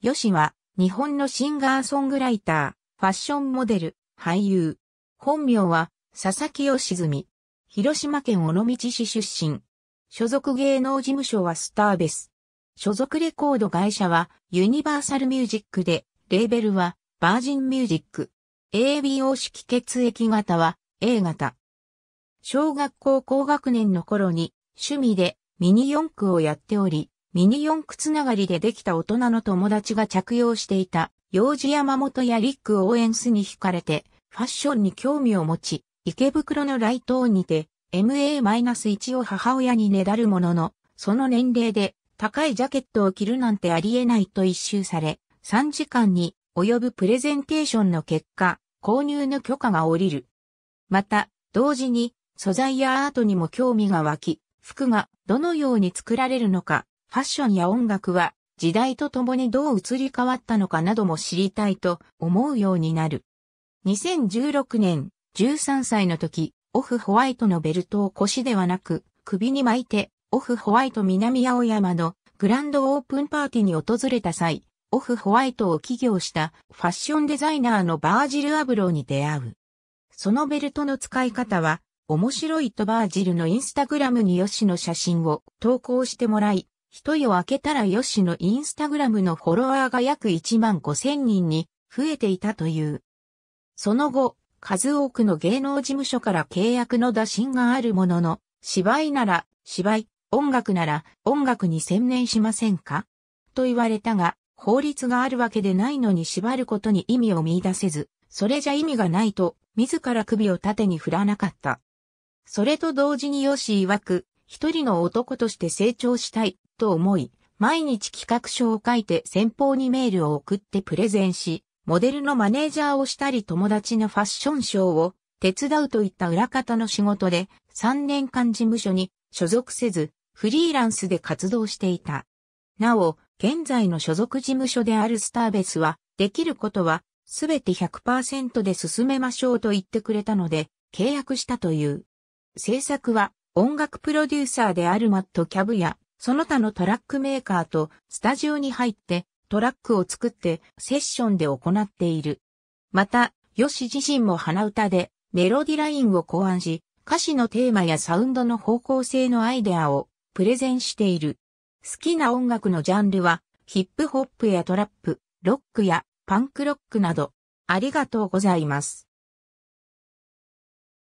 ヨシは、日本のシンガーソングライター、ファッションモデル、俳優。本名は、佐々木義澄。広島県尾道市出身。所属芸能事務所はスターベス。所属レコード会社は、ユニバーサルミュージックで、レーベルは、バージンミュージック。ABO 式血液型は、A 型。小学校高学年の頃に、趣味で、ミニ四駆をやっており、ミニ四駆つながりでできた大人の友達が着用していた、幼児山本やリック・を応援。ンスに惹かれて、ファッションに興味を持ち、池袋のライトオンにて、MA-1 を母親にねだるものの、その年齢で高いジャケットを着るなんてありえないと一周され、3時間に及ぶプレゼンテーションの結果、購入の許可が下りる。また、同時に素材やアートにも興味が湧き、服がどのように作られるのか、ファッションや音楽は時代とともにどう移り変わったのかなども知りたいと思うようになる。2016年、13歳の時、オフホワイトのベルトを腰ではなく、首に巻いて、オフホワイト南青山のグランドオープンパーティーに訪れた際、オフホワイトを起業したファッションデザイナーのバージル・アブローに出会う。そのベルトの使い方は、面白いとバージルのインスタグラムによしの写真を投稿してもらい、一夜明けたらヨシのインスタグラムのフォロワーが約1万5千人に増えていたという。その後、数多くの芸能事務所から契約の打診があるものの、芝居なら芝居、音楽なら音楽に専念しませんかと言われたが、法律があるわけでないのに縛ることに意味を見出せず、それじゃ意味がないと、自ら首を縦に振らなかった。それと同時にヨシ曰く、一人の男として成長したいと思い、毎日企画書を書いて先方にメールを送ってプレゼンし、モデルのマネージャーをしたり友達のファッションショーを手伝うといった裏方の仕事で3年間事務所に所属せずフリーランスで活動していた。なお、現在の所属事務所であるスターベスはできることはすべて100%で進めましょうと言ってくれたので契約したという。制作は音楽プロデューサーであるマット・キャブやその他のトラックメーカーとスタジオに入ってトラックを作ってセッションで行っている。また、ヨシ自身も鼻歌でメロディラインを考案し、歌詞のテーマやサウンドの方向性のアイデアをプレゼンしている。好きな音楽のジャンルはヒップホップやトラップ、ロックやパンクロックなど、ありがとうございます。